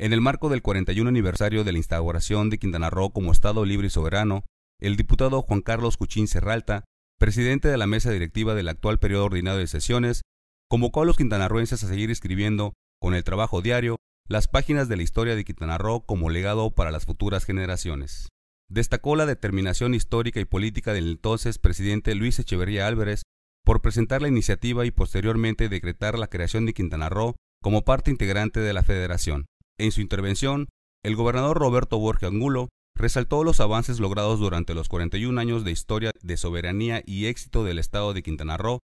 En el marco del 41 aniversario de la instauración de Quintana Roo como Estado libre y soberano, el diputado Juan Carlos Cuchín Serralta, presidente de la mesa directiva del actual periodo ordinario de sesiones, convocó a los quintanarruenses a seguir escribiendo, con el trabajo diario, las páginas de la historia de Quintana Roo como legado para las futuras generaciones. Destacó la determinación histórica y política del entonces presidente Luis Echeverría Álvarez por presentar la iniciativa y posteriormente decretar la creación de Quintana Roo como parte integrante de la federación. En su intervención, el gobernador Roberto Borge Angulo resaltó los avances logrados durante los 41 años de historia de soberanía y éxito del estado de Quintana Roo,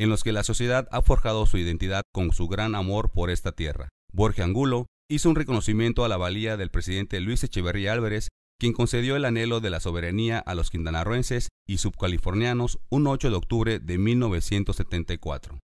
en los que la sociedad ha forjado su identidad con su gran amor por esta tierra. Borge Angulo hizo un reconocimiento a la valía del presidente Luis Echeverría Álvarez, quien concedió el anhelo de la soberanía a los quintanarroenses y subcalifornianos un 8 de octubre de 1974.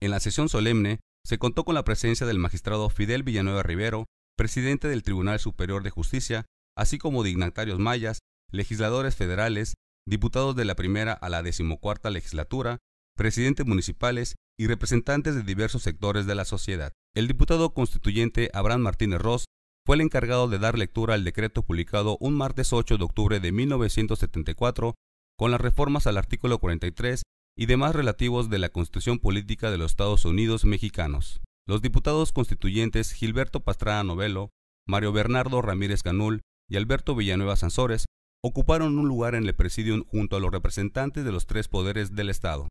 En la sesión solemne, se contó con la presencia del magistrado Fidel Villanueva Rivero, presidente del Tribunal Superior de Justicia, así como dignatarios mayas, legisladores federales, diputados de la primera a la decimocuarta legislatura, presidentes municipales y representantes de diversos sectores de la sociedad. El diputado constituyente Abraham Martínez Ross fue el encargado de dar lectura al decreto publicado un martes 8 de octubre de 1974 con las reformas al artículo 43 y demás relativos de la Constitución Política de los Estados Unidos Mexicanos los diputados constituyentes Gilberto Pastrana Novelo, Mario Bernardo Ramírez Canul y Alberto Villanueva Sansores ocuparon un lugar en el presidium junto a los representantes de los tres poderes del Estado.